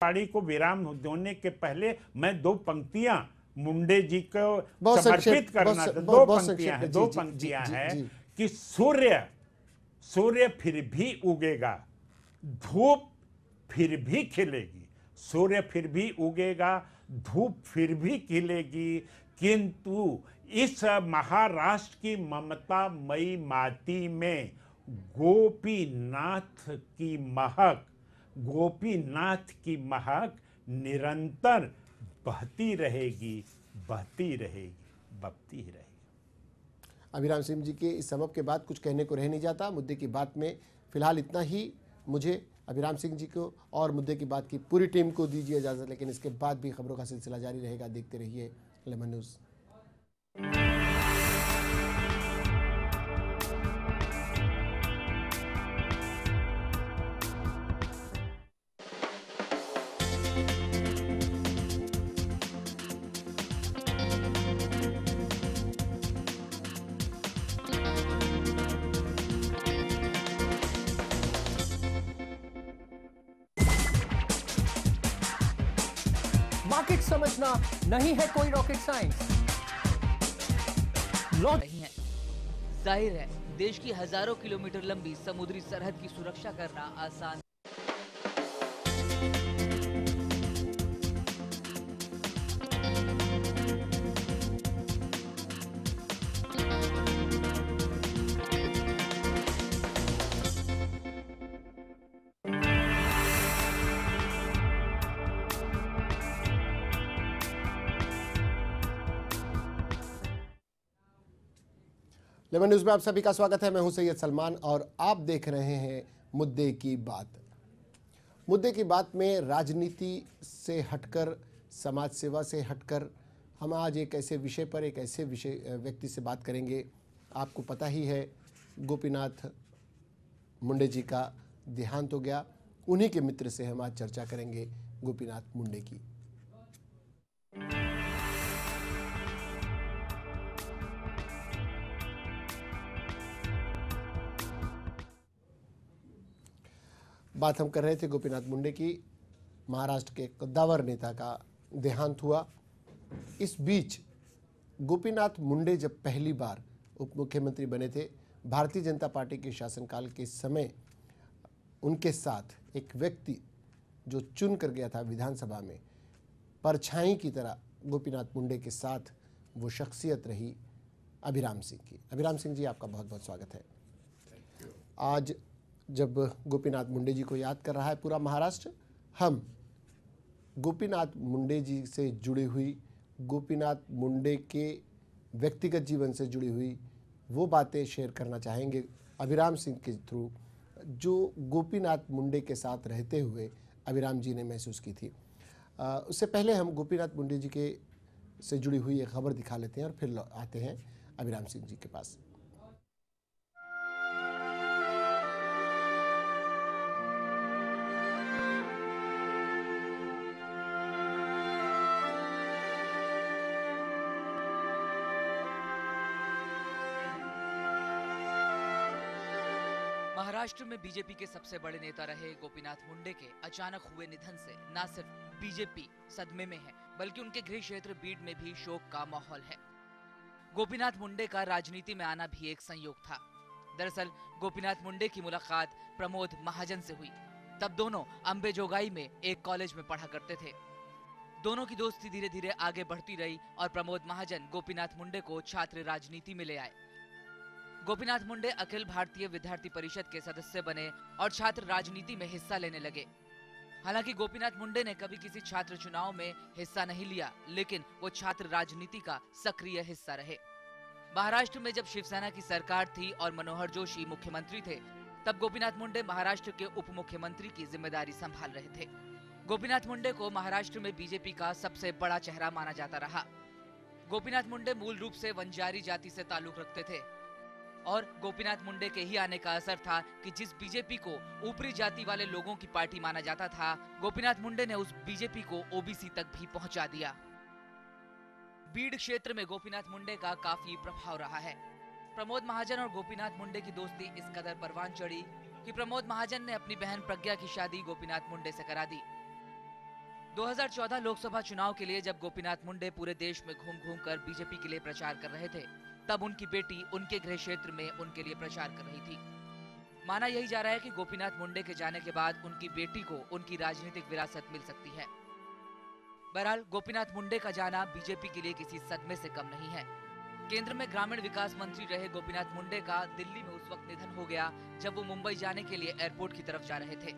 पाड़ी को विराम देने के पहले मैं दो पंक्तियां मुंडे जी को समर्पित करना था दो पंक्तियां हैं दो पंक्तियां हैं कि सूर्य सूर्य फिर भी उगेगा धूप फिर भी खिलेगी सूर्य फिर भी उगेगा धूप फिर भी खिलेगी किंतु इस महाराष्ट्र की ममता मई माती में गोपीनाथ की महक गोपीनाथ की महक निरंतर बहती रहेगी बहती रहेगी बहती ही रहेगी अभिराम सिंह जी के इस सबक के बाद कुछ कहने को रह नहीं जाता मुद्दे की बात में फिलहाल इतना ही मुझे अभिराम सिंह जी को और मुद्दे की बात की पूरी टीम को दीजिए इजाज़त लेकिन इसके बाद भी खबरों का सिलसिला जारी रहेगा देखते रहिए लेमन न्यूज़ मार्केट समझना नहीं है कोई रॉकेट साइंस नहीं है जाहिर है देश की हजारों किलोमीटर लंबी समुद्री सरहद की सुरक्षा करना आसान लेमन न्यूज़ में आप सभी का स्वागत है मैं हूं सैयद सलमान और आप देख रहे हैं मुद्दे की बात मुद्दे की बात में राजनीति से हटकर समाज सेवा से हटकर हम आज एक ऐसे विषय पर एक ऐसे विषय व्यक्ति से बात करेंगे आपको पता ही है गोपीनाथ मुंडे जी का देहांत हो गया उन्हीं के मित्र से हम आज चर्चा करेंगे गोपीनाथ मुंडे की बात हम कर रहे थे गोपीनाथ मुंडे की महाराष्ट्र के कद्दावर नेता का देहांत हुआ इस बीच गोपीनाथ मुंडे जब पहली बार उप मुख्यमंत्री बने थे भारतीय जनता पार्टी के शासनकाल के समय उनके साथ एक व्यक्ति जो चुन कर गया था विधानसभा में परछाई की तरह गोपीनाथ मुंडे के साथ वो शख्सियत रही अभिराम सिंह की अभिराम सिंह जी आपका बहुत बहुत स्वागत है आज जब गोपीनाथ मुंडे जी को याद कर रहा है पूरा महाराष्ट्र हम गोपीनाथ मुंडे जी से जुड़ी हुई गोपीनाथ मुंडे के व्यक्तिगत जीवन से जुड़ी हुई वो बातें शेयर करना चाहेंगे अभिराम सिंह के थ्रू जो गोपीनाथ मुंडे के साथ रहते हुए अभिराम जी ने महसूस की थी आ, उससे पहले हम गोपीनाथ मुंडे जी के से जुड़ी हुई एक खबर दिखा लेते हैं और फिर आते हैं अभिराम सिंह जी के पास महाराष्ट्र में बीजेपी के सबसे बड़े नेता रहे गोपीनाथ मुंडे के अचानक हुए निधन से न सिर्फ बीजेपी सदमे में है बल्कि उनके गृह क्षेत्र बीड में भी शोक का माहौल है गोपीनाथ मुंडे का राजनीति में आना भी एक संयोग था दरअसल गोपीनाथ मुंडे की मुलाकात प्रमोद महाजन से हुई तब दोनों अम्बे में एक कॉलेज में पढ़ा करते थे दोनों की दोस्ती धीरे धीरे आगे बढ़ती रही और प्रमोद महाजन गोपीनाथ मुंडे को छात्र राजनीति में ले आए गोपीनाथ मुंडे अखिल भारतीय विद्यार्थी परिषद के सदस्य बने और छात्र राजनीति में हिस्सा लेने लगे हालांकि गोपीनाथ मुंडे ने कभी किसी छात्र चुनाव में हिस्सा नहीं लिया लेकिन वो छात्र राजनीति का सक्रिय हिस्सा रहे महाराष्ट्र में जब शिवसेना की सरकार थी और मनोहर जोशी मुख्यमंत्री थे तब गोपीनाथ मुंडे महाराष्ट्र के उप मुख्यमंत्री की जिम्मेदारी संभाल रहे थे गोपीनाथ मुंडे को महाराष्ट्र में बीजेपी का सबसे बड़ा चेहरा माना जाता रहा गोपीनाथ मुंडे मूल रूप से वंजारी जाति से ताल्लुक रखते थे और गोपीनाथ मुंडे के ही आने का असर था कि जिस बीजेपी को ऊपरी जाति वाले लोगों की पार्टी माना जाता था गोपीनाथ मुंडे ने उस बीजेपी को ओबीसी तक भी पहुंचा दिया बीड़ क्षेत्र में गोपीनाथ मुंडे का काफी प्रभाव रहा है प्रमोद महाजन और गोपीनाथ मुंडे की दोस्ती इस कदर परवान चढ़ी कि प्रमोद महाजन ने अपनी बहन प्रज्ञा की शादी गोपीनाथ मुंडे से करा दी 2014 लोकसभा चुनाव के लिए जब गोपीनाथ मुंडे पूरे देश में घूम घूम कर बीजेपी के लिए प्रचार कर रहे थे तब उनकी बेटी उनके गृह क्षेत्र में उनके लिए प्रचार कर रही थी माना यही जा रहा है कि गोपीनाथ मुंडे के जाने के बाद उनकी बेटी को उनकी राजनीतिक विरासत मिल सकती है बहरहाल गोपीनाथ मुंडे का जाना बीजेपी के लिए किसी सदमे से कम नहीं है केंद्र में ग्रामीण विकास मंत्री रहे गोपीनाथ मुंडे का दिल्ली में उस वक्त निधन हो गया जब वो मुंबई जाने के लिए एयरपोर्ट की तरफ जा रहे थे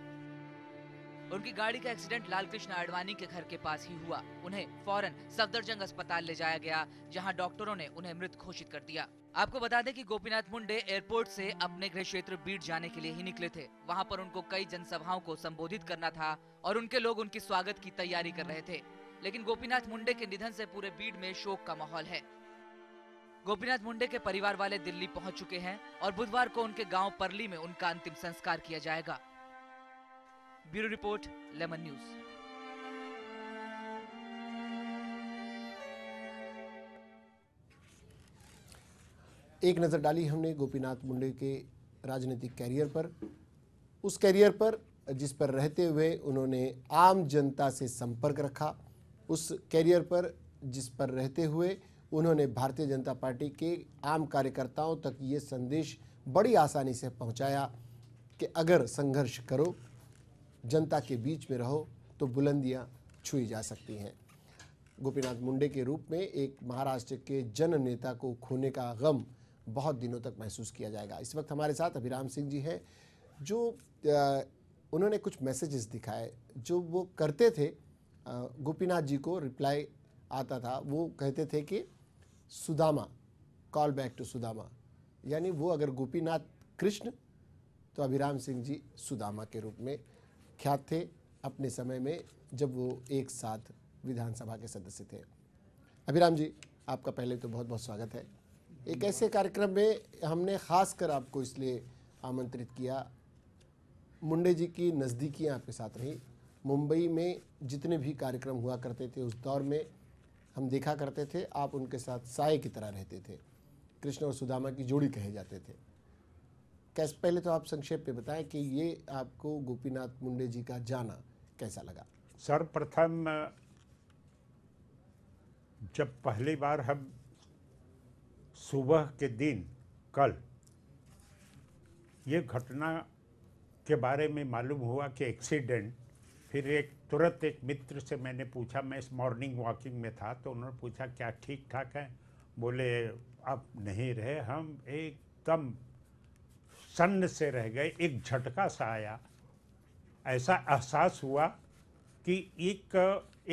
उनकी गाड़ी का एक्सीडेंट लाल कृष्ण आडवाणी के घर के पास ही हुआ उन्हें फौरन सफदरजंग अस्पताल ले जाया गया जहां डॉक्टरों ने उन्हें मृत घोषित कर दिया आपको बता दें कि गोपीनाथ मुंडे एयरपोर्ट से अपने गृह क्षेत्र बीट जाने के लिए ही निकले थे वहां पर उनको कई जनसभाओं को संबोधित करना था और उनके लोग उनकी स्वागत की तैयारी कर रहे थे लेकिन गोपीनाथ मुंडे के निधन ऐसी पूरे बीट में शोक का माहौल है गोपीनाथ मुंडे के परिवार वाले दिल्ली पहुंच चुके हैं और बुधवार को उनके गांव परली में उनका अंतिम संस्कार किया जाएगा ब्यूरो रिपोर्ट लेमन न्यूज़ एक नज़र डाली हमने गोपीनाथ मुंडे के राजनीतिक कैरियर पर उस कैरियर पर जिस पर रहते हुए उन्होंने आम जनता से संपर्क रखा उस कैरियर पर जिस पर रहते हुए उन्होंने भारतीय जनता पार्टी के आम कार्यकर्ताओं तक ये संदेश बड़ी आसानी से पहुंचाया कि अगर संघर्ष करो जनता के बीच में रहो तो बुलंदियाँ छुई जा सकती हैं गोपीनाथ मुंडे के रूप में एक महाराष्ट्र के जन नेता को खोने का गम बहुत दिनों तक महसूस किया जाएगा इस वक्त हमारे साथ अभिराम सिंह जी हैं जो आ, उन्होंने कुछ मैसेजेस दिखाए जो वो करते थे गोपीनाथ जी को रिप्लाई आता था वो कहते थे कि Sudama call back to Sudama यानी वो अगर गोपीनाथ कृष्ण तो अभिराम सिंह जी सुदामा के रूप में ख्यात थे अपने समय में जब वो एक साथ विधानसभा के सदस्य थे अभिराम जी आपका पहले तो बहुत बहुत स्वागत है एक ऐसे कार्यक्रम में हमने ख़ास कर आपको इसलिए आमंत्रित किया मुंडे जी की नज़दीकियाँ आपके साथ रहीं मुंबई में जितने भी कार्यक्रम हुआ करते थे उस दौर में हम देखा करते थे आप उनके साथ साय की तरह रहते थे कृष्ण और सुदामा की जोड़ी कहे जाते थे कैसे पहले तो आप संक्षेप में बताएं कि ये आपको गोपीनाथ मुंडे जी का जाना कैसा लगा सर्वप्रथम जब पहली बार हम सुबह के दिन कल ये घटना के बारे में मालूम हुआ कि एक्सीडेंट फिर एक तुरंत एक मित्र से मैंने पूछा मैं इस मॉर्निंग वॉकिंग में था तो उन्होंने पूछा क्या ठीक ठाक है बोले अब नहीं रहे हम एकदम सन्न से रह गए एक झटका सा आया ऐसा एहसास हुआ कि एक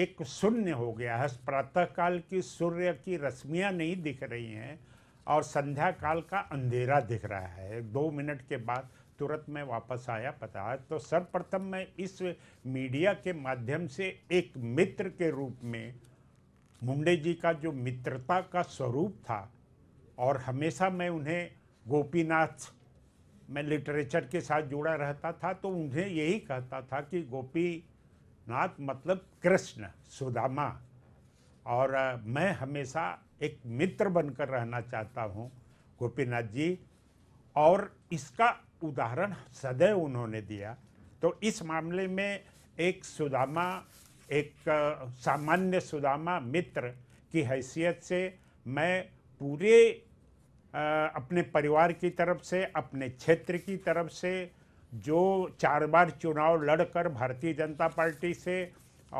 एक शून्य हो गया है प्रातःकाल की सूर्य की रश्मियाँ नहीं दिख रही हैं और संध्या काल का अंधेरा दिख रहा है दो मिनट के बाद तुरंत मैं वापस आया पता है तो सर्वप्रथम मैं इस मीडिया के माध्यम से एक मित्र के रूप में मुंडे जी का जो मित्रता का स्वरूप था और हमेशा मैं उन्हें गोपीनाथ मैं लिटरेचर के साथ जुड़ा रहता था तो उन्हें यही कहता था कि गोपी नाथ मतलब कृष्ण सुदामा और मैं हमेशा एक मित्र बनकर रहना चाहता हूँ गोपीनाथ जी और इसका उदाहरण सदैव उन्होंने दिया तो इस मामले में एक सुदामा एक सामान्य सुदामा मित्र की हैसियत से मैं पूरे अपने परिवार की तरफ से अपने क्षेत्र की तरफ से जो चार बार चुनाव लड़कर भारतीय जनता पार्टी से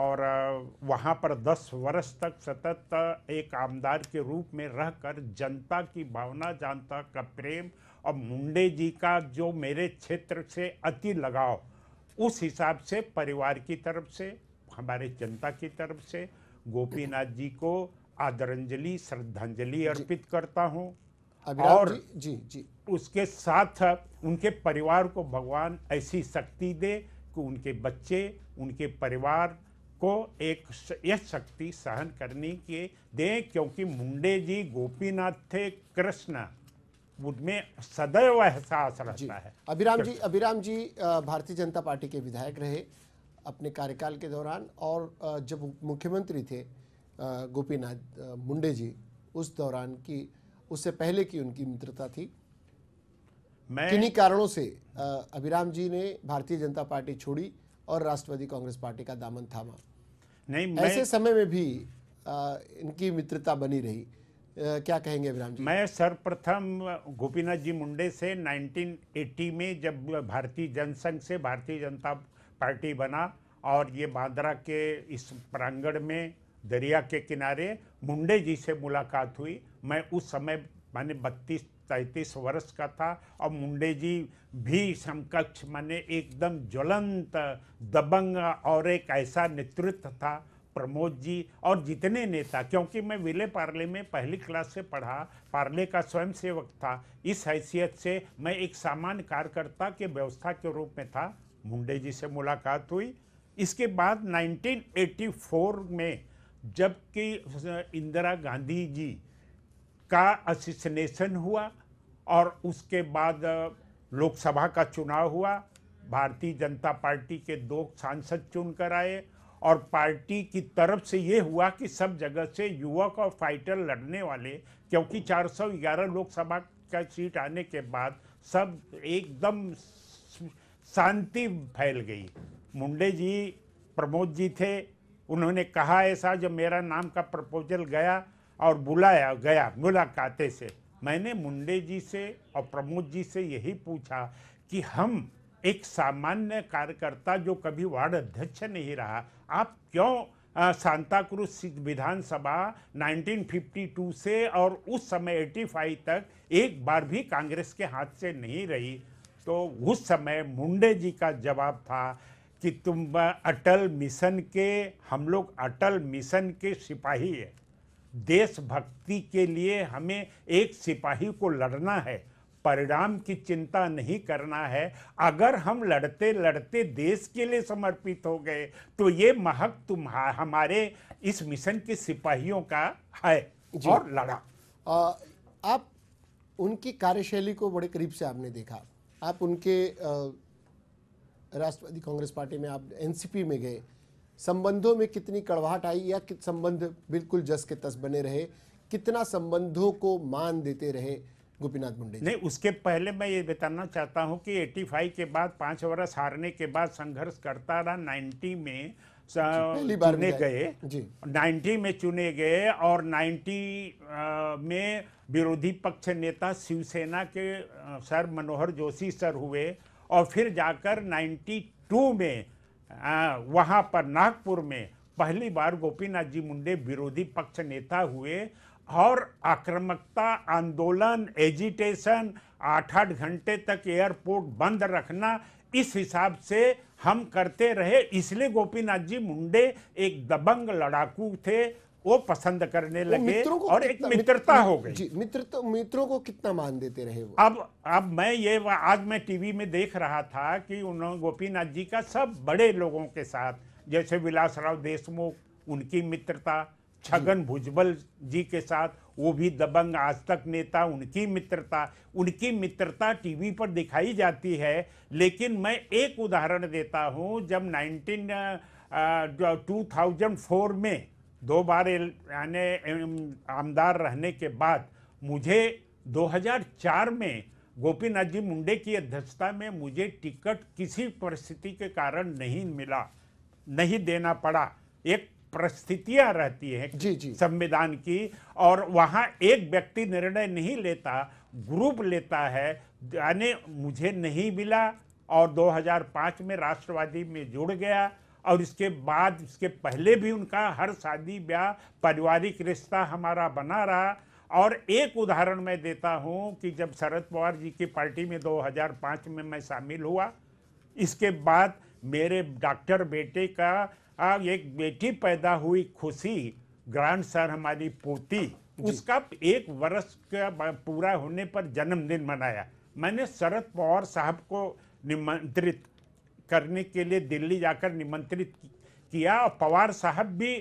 और वहाँ पर दस वर्ष तक सतत एक आमदार के रूप में रहकर जनता की भावना जनता का प्रेम और मुंडे जी का जो मेरे क्षेत्र से अति लगाव उस हिसाब से परिवार की तरफ से हमारे जनता की तरफ से गोपीनाथ जी को आदरंजलि श्रद्धांजलि अर्पित करता हूँ और जी, जी उसके साथ उनके परिवार को भगवान ऐसी शक्ति दे कि उनके बच्चे उनके परिवार को एक यह शक्ति सहन करने के दें क्योंकि मुंडे जी गोपीनाथ थे कृष्ण उनमें सदैव एहसास रहता है अभिराम जी अभिराम जी भारतीय जनता पार्टी के विधायक रहे अपने कार्यकाल के दौरान और जब मुख्यमंत्री थे गोपीनाथ मुंडे जी उस दौरान की उससे पहले की उनकी मित्रता थी मैं किन्हीं कारणों से अभिराम जी ने भारतीय जनता पार्टी छोड़ी और राष्ट्रवादी कांग्रेस पार्टी का दामन थामा नहीं मैं, ऐसे समय में भी आ, इनकी मित्रता बनी रही आ, क्या कहेंगे अभिराम जी मैं सर्वप्रथम गोपीनाथ जी मुंडे से 1980 में जब भारतीय जनसंघ से भारतीय जनता पार्टी बना और ये बांद्रा के इस प्रांगण में दरिया के किनारे मुंडे जी से मुलाकात हुई मैं उस समय मैंने बत्तीस तैंतीस वर्ष का था और मुंडे जी भी समकक्ष मैंने एकदम ज्वलंत दबंग और एक ऐसा नेतृत्व था प्रमोद जी और जितने नेता क्योंकि मैं विले पार्ले में पहली क्लास से पढ़ा पार्ले का स्वयं सेवक था इस हैसियत से मैं एक सामान्य कार्यकर्ता के व्यवस्था के रूप में था मुंडे जी से मुलाकात हुई इसके बाद 1984 में जबकि इंदिरा गांधी जी का असिसनेशन हुआ और उसके बाद लोकसभा का चुनाव हुआ भारतीय जनता पार्टी के दो सांसद चुन कर आए और पार्टी की तरफ से ये हुआ कि सब जगह से युवक और फाइटर लड़ने वाले क्योंकि 411 लोकसभा का सीट आने के बाद सब एकदम शांति फैल गई मुंडे जी प्रमोद जी थे उन्होंने कहा ऐसा जब मेरा नाम का प्रपोजल गया और बुलाया गया मुलाकातें से मैंने मुंडे जी से और प्रमोद जी से यही पूछा कि हम एक सामान्य कार्यकर्ता जो कभी वार्ड अध्यक्ष नहीं रहा आप क्यों सांताक्रूज विधानसभा 1952 से और उस समय 85 तक एक बार भी कांग्रेस के हाथ से नहीं रही तो उस समय मुंडे जी का जवाब था कि तुम अटल मिशन के हम लोग अटल मिशन के सिपाही है देशभक्ति के लिए हमें एक सिपाही को लड़ना है परिणाम की चिंता नहीं करना है अगर हम लड़ते लड़ते देश के लिए समर्पित हो गए तो ये महक तुम्हार हमारे इस मिशन के सिपाहियों का है और लड़ा आ, आप उनकी कार्यशैली को बड़े करीब से आपने देखा आप उनके राष्ट्रवादी कांग्रेस पार्टी में आप एनसीपी में गए संबंधों में कितनी कड़वाहट आई या कित संबंध बिल्कुल जस के तस बने रहे कितना संबंधों को मान देते रहे गोपीनाथ मुंडे नहीं उसके पहले मैं ये बताना चाहता हूँ कि 85 के बाद पाँच वर्ष हारने के बाद संघर्ष करता रहा 90 में बार चुने गए जी 90 में चुने गए और 90 में विरोधी पक्ष नेता शिवसेना के सर मनोहर जोशी सर हुए और फिर जाकर 92 में वहाँ पर नागपुर में पहली बार गोपीनाथ जी मुंडे विरोधी पक्ष नेता हुए और आक्रामकता आंदोलन एजिटेशन आठ आठ घंटे तक एयरपोर्ट बंद रखना इस हिसाब से हम करते रहे इसलिए गोपीनाथ जी मुंडे एक दबंग लड़ाकू थे वो पसंद करने लगे और एक मित्रता हो गई मित्र तो- मित्रों को कितना मान देते रहे वो अब अब मैं ये आज मैं टीवी में देख रहा था कि उन्होंने गोपीनाथ जी का सब बड़े लोगों के साथ जैसे विलासराव देशमुख उनकी मित्रता छगन भुजबल जी के साथ वो भी दबंग आज तक नेता उनकी मित्रता उनकी मित्रता टीवी पर दिखाई जाती है लेकिन मैं एक उदाहरण देता हूँ जब नाइनटीन टू थाउजेंड फोर में दो बार आमदार रहने के बाद मुझे 2004 में गोपीनाथ जी मुंडे की अध्यक्षता में मुझे टिकट किसी परिस्थिति के कारण नहीं मिला नहीं देना पड़ा एक परिस्थितियां रहती है संविधान की और वहाँ एक व्यक्ति निर्णय नहीं लेता ग्रुप लेता है यानी मुझे नहीं मिला और 2005 में राष्ट्रवादी में जुड़ गया और इसके बाद इसके पहले भी उनका हर शादी ब्याह पारिवारिक रिश्ता हमारा बना रहा और एक उदाहरण मैं देता हूं कि जब शरद पवार जी की पार्टी में 2005 में मैं शामिल हुआ इसके बाद मेरे डॉक्टर बेटे का एक बेटी पैदा हुई खुशी ग्रांड सर हमारी पोती उसका एक वर्ष का पूरा होने पर जन्मदिन मनाया मैंने शरद पवार साहब को निमंत्रित करने के लिए दिल्ली जाकर निमंत्रित किया और पवार साहब भी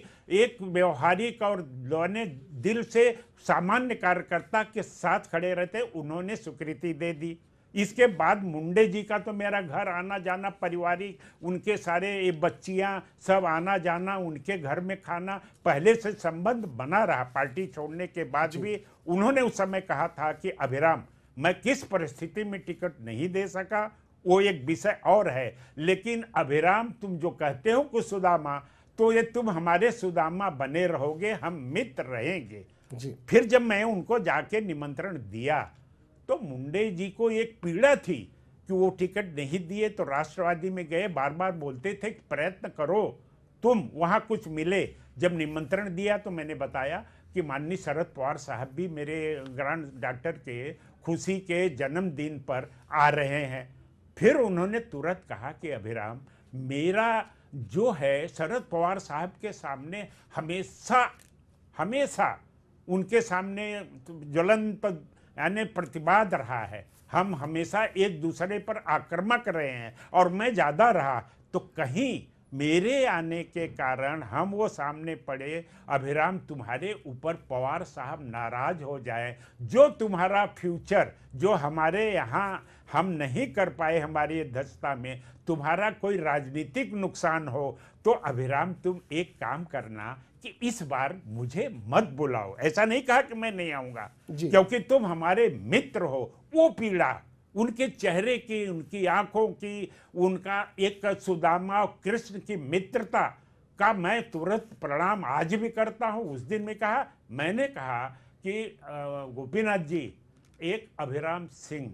एक व्यवहारिक और लोने दिल से सामान्य कार्यकर्ता के साथ खड़े रहते उन्होंने स्वीकृति दे दी इसके बाद मुंडे जी का तो मेरा घर आना जाना पारिवारिक उनके सारे ये बच्चियाँ सब आना जाना उनके घर में खाना पहले से संबंध बना रहा पार्टी छोड़ने के बाद भी उन्होंने उस समय कहा था कि अभिराम मैं किस परिस्थिति में टिकट नहीं दे सका वो एक विषय और है लेकिन अभिराम तुम जो कहते हो कुछ सुदामा तो ये तुम हमारे सुदामा बने रहोगे हम मित्र रहेंगे जी फिर जब मैं उनको जाके निमंत्रण दिया तो मुंडे जी को एक पीड़ा थी कि वो टिकट नहीं दिए तो राष्ट्रवादी में गए बार बार बोलते थे कि प्रयत्न करो तुम वहाँ कुछ मिले जब निमंत्रण दिया तो मैंने बताया कि माननीय शरद पवार साहब भी मेरे ग्रांड डॉक्टर के खुशी के जन्मदिन पर आ रहे हैं फिर उन्होंने तुरंत कहा कि अभिराम मेरा जो है शरद पवार साहब के सामने हमेशा हमेशा उनके सामने ज्वलंत यानी प्रतिवाद रहा है हम हमेशा एक दूसरे पर आक्रमक रहे हैं और मैं ज़्यादा रहा तो कहीं मेरे आने के कारण हम वो सामने पड़े अभिराम तुम्हारे ऊपर पवार साहब नाराज हो जाए जो तुम्हारा फ्यूचर जो हमारे यहाँ हम नहीं कर पाए हमारी अध्यक्षता में तुम्हारा कोई राजनीतिक नुकसान हो तो अभिराम तुम एक काम करना कि इस बार मुझे मत बुलाओ ऐसा नहीं कहा कि मैं नहीं आऊंगा क्योंकि तुम हमारे मित्र हो वो पीड़ा उनके चेहरे की उनकी आंखों की उनका एक सुदामा और कृष्ण की मित्रता का मैं तुरंत प्रणाम आज भी करता हूँ उस दिन में कहा मैंने कहा कि गोपीनाथ जी एक अभिराम सिंह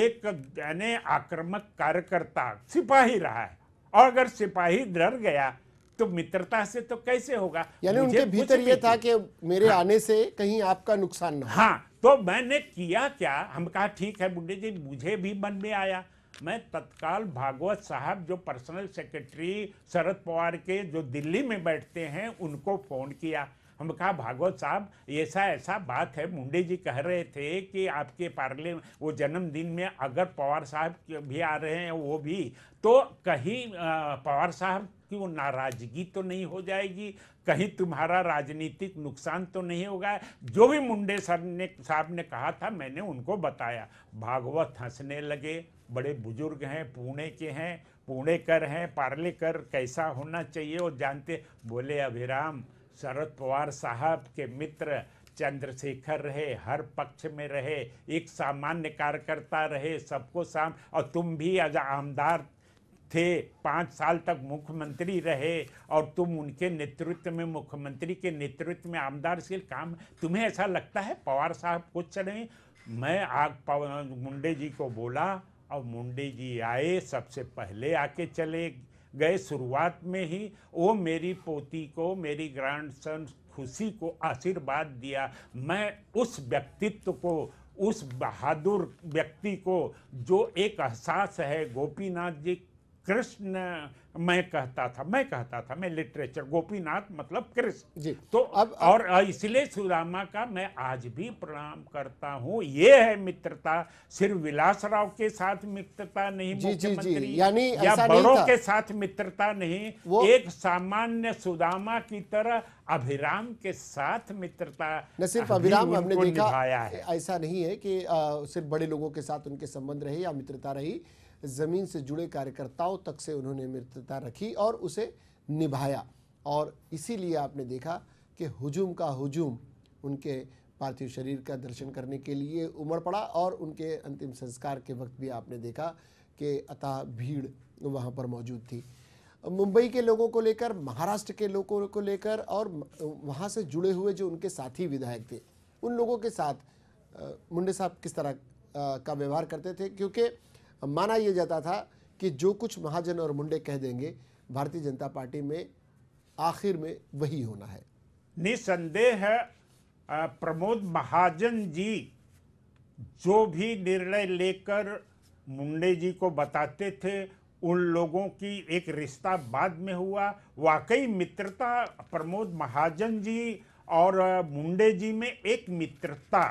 एक यानी आक्रमक कार्यकर्ता सिपाही रहा है और अगर सिपाही डर गया तो मित्रता से तो कैसे होगा यानी उनके भीतर ये था कि मेरे हाँ, आने से कहीं आपका नुकसान ना हाँ तो मैंने किया क्या हम कहा ठीक है बुड्ढे जी मुझे भी मन में आया मैं तत्काल भागवत साहब जो पर्सनल सेक्रेटरी शरद पवार के जो दिल्ली में बैठते हैं उनको फ़ोन किया हम कहा भागवत साहब ऐसा ऐसा बात है मुंडे जी कह रहे थे कि आपके पार्ले वो जन्मदिन में अगर पवार साहब भी आ रहे हैं वो भी तो कहीं पवार साहब कि वो नाराजगी तो नहीं हो जाएगी कहीं तुम्हारा राजनीतिक नुकसान तो नहीं होगा जो भी मुंडे सर ने साहब ने कहा था मैंने उनको बताया भागवत हंसने लगे बड़े बुजुर्ग हैं पुणे के हैं पुणे कर हैं पार्ले कर कैसा होना चाहिए वो जानते बोले अभिराम शरद पवार साहब के मित्र चंद्रशेखर रहे हर पक्ष में रहे एक सामान्य कार्यकर्ता रहे सबको साम और तुम भी आज आमदार थे पाँच साल तक मुख्यमंत्री रहे और तुम उनके नेतृत्व में मुख्यमंत्री के नेतृत्व में आमदारशील काम तुम्हें ऐसा लगता है पवार साहब कुछ चले मैं आग मुंडे जी को बोला और मुंडे जी आए सबसे पहले आके चले गए शुरुआत में ही वो मेरी पोती को मेरी ग्रैंड सन खुशी को आशीर्वाद दिया मैं उस व्यक्तित्व को उस बहादुर व्यक्ति को जो एक एहसास है गोपीनाथ जी कृष्ण मैं कहता था मैं कहता था मैं लिटरेचर गोपीनाथ मतलब कृष्ण तो अब, अब और इसलिए सुदामा का मैं आज भी प्रणाम करता हूँ ये है मित्रता सिर्फ विलास राव के साथ मित्रता नहीं जी, जी, जी, यानी या बड़ों के साथ मित्रता नहीं वो? एक सामान्य सुदामा की तरह अभिराम के साथ मित्रता न सिर्फ अभिराम हमने दिखाया है ऐसा नहीं है कि सिर्फ बड़े लोगों के साथ उनके संबंध रहे या मित्रता रही ज़मीन से जुड़े कार्यकर्ताओं तक से उन्होंने मित्रता रखी और उसे निभाया और इसीलिए आपने देखा कि हुजूम का हुजूम उनके पार्थिव शरीर का दर्शन करने के लिए उमड़ पड़ा और उनके अंतिम संस्कार के वक्त भी आपने देखा कि अतः भीड़ वहाँ पर मौजूद थी मुंबई के लोगों को लेकर महाराष्ट्र के लोगों को लेकर और वहाँ से जुड़े हुए जो उनके साथी विधायक थे उन लोगों के साथ मुंडे साहब किस तरह का व्यवहार करते थे क्योंकि माना यह जाता था कि जो कुछ महाजन और मुंडे कह देंगे भारतीय जनता पार्टी में आखिर में वही होना है निसंदेह है प्रमोद महाजन जी जो भी निर्णय लेकर मुंडे जी को बताते थे उन लोगों की एक रिश्ता बाद में हुआ वाकई मित्रता प्रमोद महाजन जी और मुंडे जी में एक मित्रता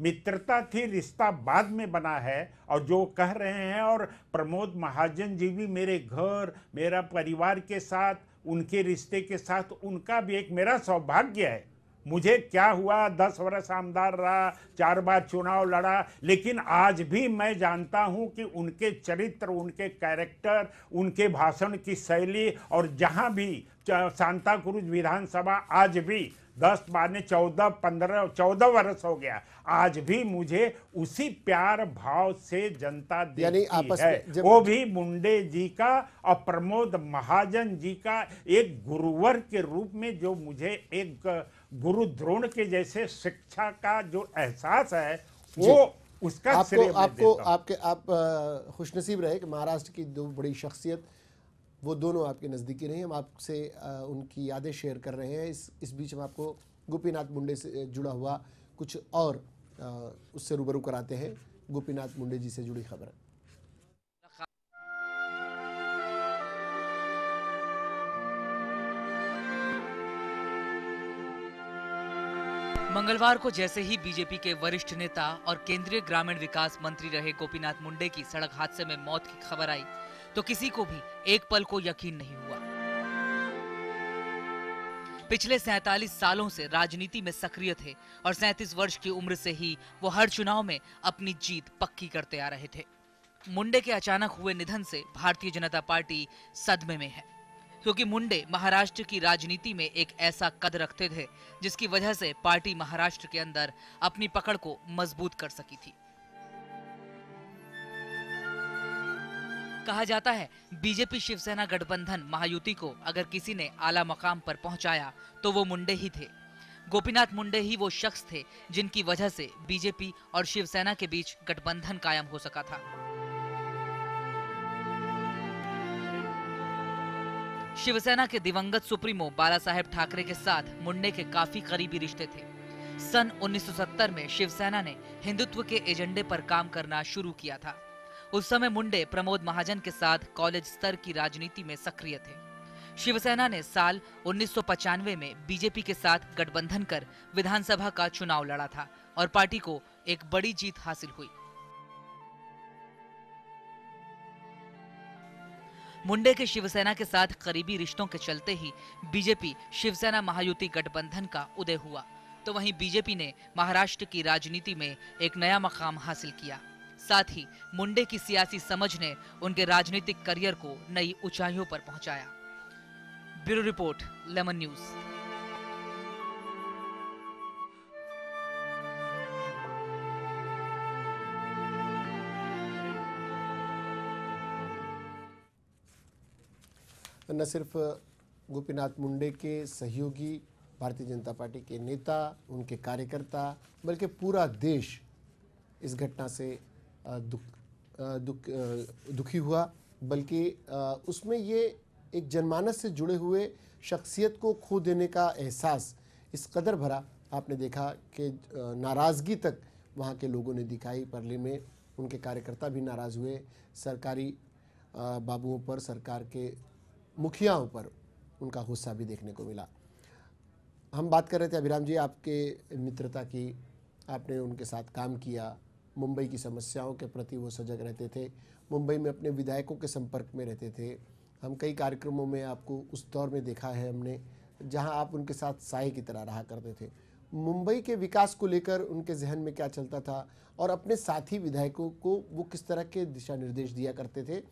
मित्रता थी रिश्ता बाद में बना है और जो कह रहे हैं और प्रमोद महाजन जी भी मेरे घर मेरा परिवार के साथ उनके रिश्ते के साथ उनका भी एक मेरा सौभाग्य है मुझे क्या हुआ दस वर्ष आमदार रहा चार बार चुनाव लड़ा लेकिन आज भी मैं जानता हूं कि उनके चरित्र उनके कैरेक्टर उनके भाषण की शैली और जहां भी क्रूज विधानसभा आज भी दस बारह चौदह पंद्रह चौदह वर्ष हो गया आज भी मुझे उसी प्यार भाव से जनता देती आपस है वो भी मुंडे जी का और प्रमोद महाजन जी का एक गुरुवर के रूप में जो मुझे एक गुरु द्रोण के जैसे शिक्षा का जो एहसास है वो उसका आपको आपको आपके आप खुशनसीब रहे कि महाराष्ट्र की दो बड़ी शख्सियत वो दोनों आपके नज़दीकी रहे हम आपसे उनकी यादें शेयर कर रहे हैं इस इस बीच हम आपको गोपीनाथ मुंडे से जुड़ा हुआ कुछ और उससे रूबरू कराते हैं गोपीनाथ मुंडे जी से जुड़ी खबर मंगलवार को जैसे ही बीजेपी के वरिष्ठ नेता और केंद्रीय ग्रामीण विकास मंत्री रहे गोपीनाथ मुंडे की सड़क हादसे में मौत की खबर आई तो किसी को भी एक पल को यकीन नहीं हुआ पिछले सैतालीस सालों से राजनीति में सक्रिय थे और सैतीस वर्ष की उम्र से ही वो हर चुनाव में अपनी जीत पक्की करते आ रहे थे मुंडे के अचानक हुए निधन से भारतीय जनता पार्टी सदमे में है क्योंकि मुंडे महाराष्ट्र की राजनीति में एक ऐसा कद रखते थे जिसकी वजह से पार्टी महाराष्ट्र के अंदर अपनी पकड़ को मजबूत कर सकी थी कहा जाता है बीजेपी शिवसेना गठबंधन महायुति को अगर किसी ने आला मकाम पर पहुंचाया तो वो मुंडे ही थे गोपीनाथ मुंडे ही वो शख्स थे जिनकी वजह से बीजेपी और शिवसेना के बीच गठबंधन कायम हो सका था शिवसेना के दिवंगत सुप्रीमो बाला साहेब ठाकरे के साथ मुंडे के काफी करीबी रिश्ते थे सन 1970 में शिवसेना ने हिंदुत्व के एजेंडे पर काम करना शुरू किया था उस समय मुंडे प्रमोद महाजन के साथ कॉलेज स्तर की राजनीति में सक्रिय थे शिवसेना ने साल उन्नीस में बीजेपी के साथ गठबंधन कर विधानसभा का चुनाव लड़ा था और पार्टी को एक बड़ी जीत हासिल हुई मुंडे के शिवसेना के साथ करीबी रिश्तों के चलते ही बीजेपी शिवसेना महायुति गठबंधन का उदय हुआ तो वहीं बीजेपी ने महाराष्ट्र की राजनीति में एक नया मकाम हासिल किया साथ ही मुंडे की सियासी समझ ने उनके राजनीतिक करियर को नई ऊंचाइयों पर पहुंचाया ब्यूरो रिपोर्ट लेमन न्यूज़ तो न सिर्फ गोपीनाथ मुंडे के सहयोगी भारतीय जनता पार्टी के नेता उनके कार्यकर्ता बल्कि पूरा देश इस घटना से दुख दुख दुखी हुआ बल्कि उसमें ये एक जनमानस से जुड़े हुए शख्सियत को खो देने का एहसास इस कदर भरा आपने देखा कि नाराज़गी तक वहाँ के लोगों ने दिखाई परले में उनके कार्यकर्ता भी नाराज़ हुए सरकारी बाबुओं पर सरकार के मुखियाओं पर उनका गुस्सा भी देखने को मिला हम बात कर रहे थे अभिराम जी आपके मित्रता की आपने उनके साथ काम किया मुंबई की समस्याओं के प्रति वो सजग रहते थे मुंबई में अपने विधायकों के संपर्क में रहते थे हम कई कार्यक्रमों में आपको उस दौर में देखा है हमने जहां आप उनके साथ साय की तरह रहा करते थे मुंबई के विकास को लेकर उनके जहन में क्या चलता था और अपने साथी विधायकों को वो किस तरह के दिशा निर्देश दिया करते थे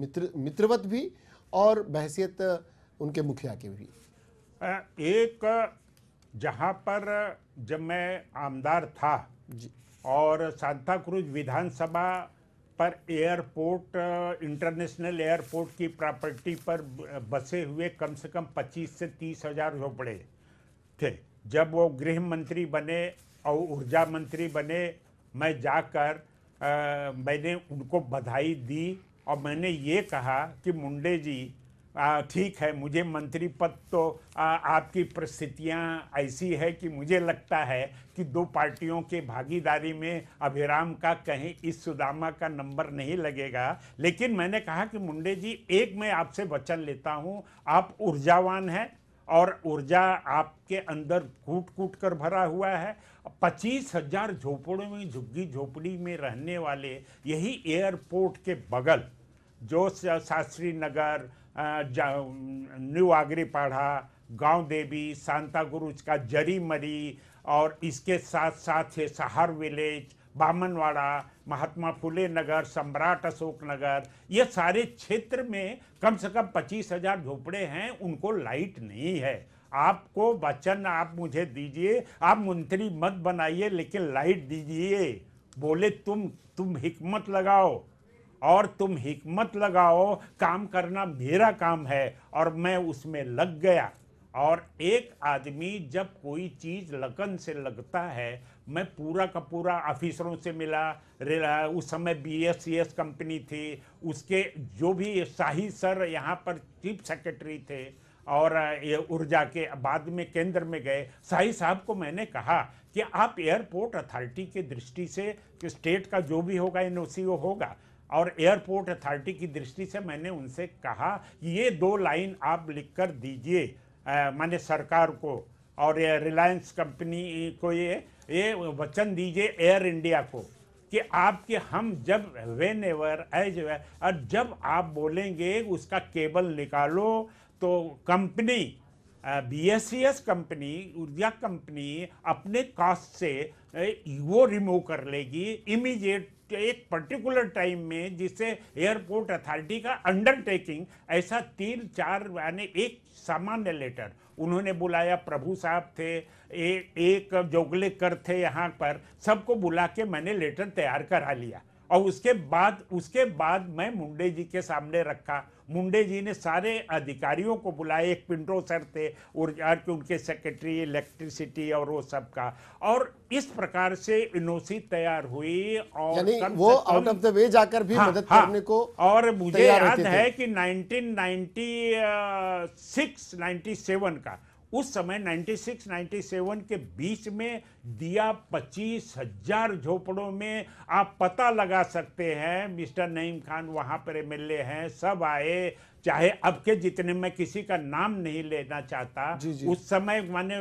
मित्र मित्रवत भी और बहसीत उनके मुखिया की भी एक जहां पर जब मैं आमदार था जी और सांता क्रूज विधानसभा पर एयरपोर्ट इंटरनेशनल एयरपोर्ट की प्रॉपर्टी पर बसे हुए कम से कम 25 से तीस हजार झोपड़े थे जब वो गृह मंत्री बने और ऊर्जा मंत्री बने मैं जाकर आ, मैंने उनको बधाई दी और मैंने ये कहा कि मुंडे जी ठीक है मुझे मंत्री पद तो आ, आपकी परिस्थितियाँ ऐसी है कि मुझे लगता है कि दो पार्टियों के भागीदारी में अभिराम का कहीं इस सुदामा का नंबर नहीं लगेगा लेकिन मैंने कहा कि मुंडे जी एक मैं आपसे वचन लेता हूँ आप ऊर्जावान हैं और ऊर्जा आपके अंदर कूट कूट कर भरा हुआ है पच्चीस हजार झोपड़ों में झुग्गी झोपड़ी में रहने वाले यही एयरपोर्ट के बगल जो शास्त्री नगर न्यू आगरीपाड़ा गांव देवी सांता गुरुज का जरी मरी और इसके साथ साथ है सहार विलेज बामनवाड़ा महात्मा फुले नगर सम्राट अशोक नगर ये सारे क्षेत्र में कम से कम पच्चीस हजार झोपड़े हैं उनको लाइट नहीं है आपको वचन आप मुझे दीजिए आप मंत्री मत बनाइए लेकिन लाइट दीजिए बोले तुम तुम हिकमत लगाओ और तुम हिकमत लगाओ काम करना मेरा काम है और मैं उसमें लग गया और एक आदमी जब कोई चीज़ लगन से लगता है मैं पूरा का पूरा ऑफिसरों से मिला उस समय B S C S company थी उसके जो भी शाही सर यहाँ पर चीफ सेक्रेटरी थे और ये ऊर्जा के बाद में केंद्र में गए शाही साहब को मैंने कहा कि आप एयरपोर्ट अथॉरिटी के दृष्टि से कि स्टेट का जो भी होगा एन वो होगा और एयरपोर्ट अथॉरिटी की दृष्टि से मैंने उनसे कहा ये दो लाइन आप लिख कर दीजिए मैंने सरकार को और रिलायंस कंपनी को ये ये वचन दीजिए एयर इंडिया को कि आपके हम जब वेन एवर एज और जब आप बोलेंगे उसका केबल निकालो तो company B S C S company ऊर्जा कंपनी अपने कॉस्ट से वो रिमूव कर लेगी इमीडिएट एक पर्टिकुलर टाइम में जिससे एयरपोर्ट अथॉरिटी का अंडरटेकिंग ऐसा तीन चार यानी एक सामान्य लेटर उन्होंने बुलाया प्रभु साहब थे ए, एक जोगलेकर थे यहाँ पर सबको बुला के मैंने लेटर तैयार करा लिया और उसके बाद उसके बाद मैं मुंडे जी के सामने रखा मुंडे जी ने सारे अधिकारियों को बुलाया एक पिंडो सर थे ऊर्जा के उनके सेक्रेटरी इलेक्ट्रिसिटी और वो सब का और इस प्रकार से इनोसी तैयार हुई और वो आउट ऑफ द वे जाकर भी हाँ, मदद हाँ, करने को और मुझे याद है कि 1996 97 का उस समय 96 97 के बीच में दिया पच्चीस हजार झोपड़ों में आप पता लगा सकते हैं मिस्टर नईम खान वहाँ पर एम हैं सब आए चाहे अब के जितने मैं किसी का नाम नहीं लेना चाहता जी जी। उस समय माने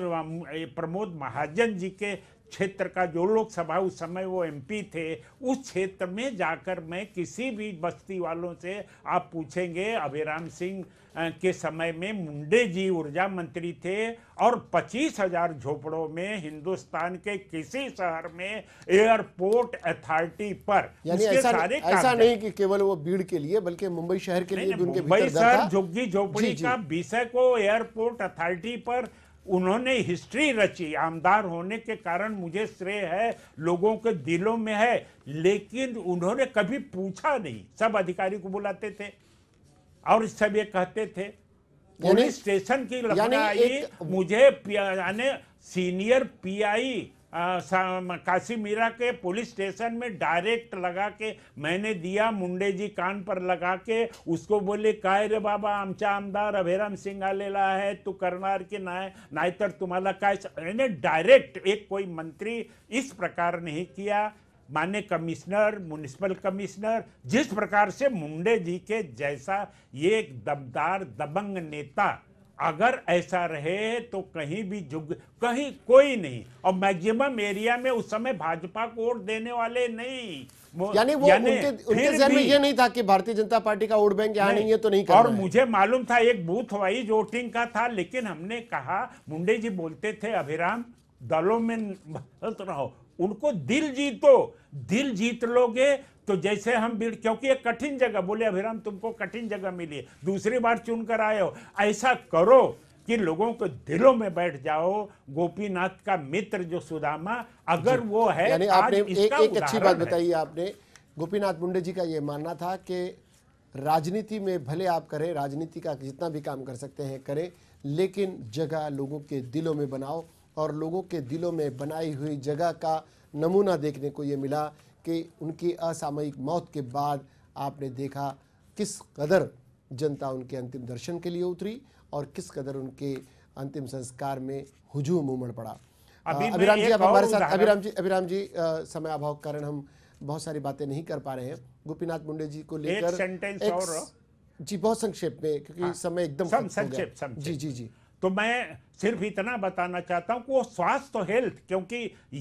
प्रमोद महाजन जी के क्षेत्र का जो लोकसभा उस समय वो एमपी थे उस क्षेत्र में जाकर मैं किसी भी बस्ती वालों से आप पूछेंगे अभिराम सिंह अं, के समय में मुंडे जी ऊर्जा मंत्री थे और पच्चीस हजार झोपड़ों में हिंदुस्तान के किसी शहर में एयरपोर्ट अथॉरिटी पर यानी ऐसा, सारे ऐसा नहीं कि केवल वो भीड़ के लिए बल्कि मुंबई शहर के लिए मुंबई शहर झुग्गी झोपड़ी का विषय को एयरपोर्ट अथॉरिटी पर उन्होंने हिस्ट्री रची आमदार होने के कारण मुझे श्रेय है लोगों के दिलों में है लेकिन उन्होंने कभी पूछा नहीं सब अधिकारी को बुलाते थे और सब ये कहते थे पुलिस स्टेशन की लड़का आई मुझे यानी सीनियर पीआई काशी मीरा के पुलिस स्टेशन में डायरेक्ट लगा के मैंने दिया मुंडे जी कान पर लगा के उसको बोले काय रे बाबा आमचा आमदार अभेराम सिंगालेला है तू करना के ना नाहीतर तुम्हारा काय डायरेक्ट एक कोई मंत्री इस प्रकार नहीं किया मान्य कमिश्नर म्यूनिसिपल कमिश्नर जिस प्रकार से मुंडे जी के जैसा ये एक दमदार दबंग नेता अगर ऐसा रहे तो कहीं भी जुग कहीं कोई नहीं और मैक्सिमम एरिया में उस समय भाजपा को वोट देने वाले नहीं यानी वो याने उनके, उनके जहन में ये नहीं था कि भारतीय जनता पार्टी का वोट बैंक यहाँ नहीं है तो नहीं करना और मुझे मालूम था एक बूथ वाइज वोटिंग का था लेकिन हमने कहा मुंडे जी बोलते थे अभिराम दलों में मत रहो उनको दिल जीतो दिल जीत लोगे तो जैसे हम भीड़ क्योंकि एक कठिन जगह बोले अभिराम तुमको कठिन जगह मिली दूसरी बार चुनकर आए हो ऐसा करो कि लोगों को दिलों में बैठ जाओ गोपीनाथ का मित्र जो सुदामा अगर वो है यानी आपने आज एक, एक अच्छी बात बताई आपने गोपीनाथ मुंडे जी का ये मानना था कि राजनीति में भले आप करें राजनीति का जितना भी काम कर सकते हैं करें लेकिन जगह लोगों के दिलों में बनाओ और लोगों के दिलों में बनाई हुई जगह का नमूना देखने को ये मिला कि उनकी असामयिक मौत के बाद आपने देखा किस कदर जनता उनके अंतिम दर्शन के लिए उतरी और किस कदर उनके अंतिम संस्कार में हुजूम उमड़ पड़ा अभिराम जी आप हमारे साथ अभिराम जी अभिराम जी समय अभाव कारण हम बहुत सारी बातें नहीं कर पा रहे हैं गोपीनाथ मुंडे जी को लेकर जी बहुत संक्षेप में क्योंकि हाँ, समय एकदम संक्षेप जी जी जी तो मैं सिर्फ इतना बताना चाहता हूं कि वो स्वास्थ्य और हेल्थ क्योंकि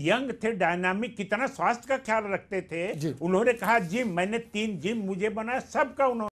यंग थे डायनामिक कितना स्वास्थ्य का ख्याल रखते थे उन्होंने कहा जिम मैंने तीन जिम मुझे बनाया सबका उन्होंने